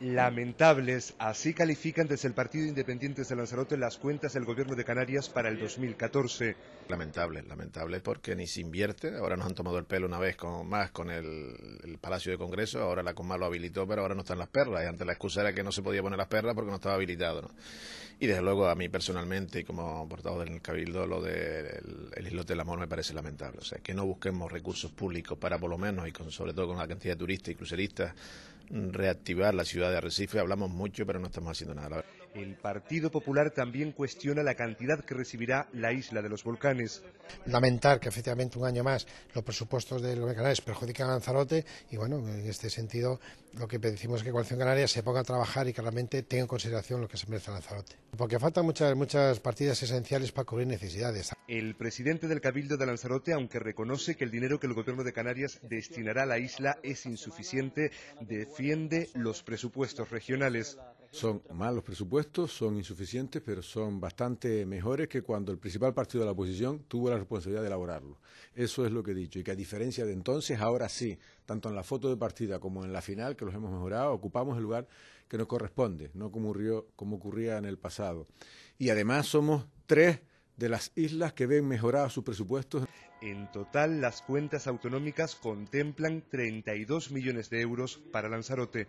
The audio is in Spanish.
lamentables. Así califican desde el Partido Independiente de Lanzarote las cuentas del Gobierno de Canarias para el 2014. Lamentable, lamentable porque ni se invierte. Ahora nos han tomado el pelo una vez con, más con el, Palacio de Congreso. Ahora la Coma lo habilitó, pero ahora no están las perlas, Y antes la excusa era que no se podía poner las perlas porque no estaba habilitado. Y desde luego a mí personalmente y como portavoz del Cabildo, lo del de Islote del Amor me parece lamentable. O sea, que no busquemos recursos públicos para por lo menos, y sobre todo con la cantidad de turistas y cruceristas, reactivar la ciudad de Arrecife. Hablamos mucho, pero no estamos haciendo nada. El Partido Popular también cuestiona la cantidad que recibirá la isla de los volcanes. Lamentar que efectivamente un año más los presupuestos de los Canarias perjudican a Lanzarote y bueno, en este sentido lo que pedimos es que Coalición Canaria se ponga a trabajar y que realmente tenga en consideración lo que se merece Lanzarote. Porque faltan muchas partidas esenciales para cubrir necesidades. El presidente del Cabildo de Lanzarote, aunque reconoce que el dinero que el gobierno de Canarias destinará a la isla es insuficiente, defiende los presupuestos regionales. Son malos presupuestos, son insuficientes, pero son bastante mejores que cuando el principal partido de la oposición tuvo la responsabilidad de elaborarlo. Eso es lo que he dicho. Y que a diferencia de entonces, ahora sí, tanto en la foto de partida como en la final, que los hemos mejorado, ocupamos el lugar que nos corresponde, no como, ocurría en el pasado. Y además somos tres de las islas que ven mejorados sus presupuestos. En total, las cuentas autonómicas contemplan 32 millones de euros para Lanzarote.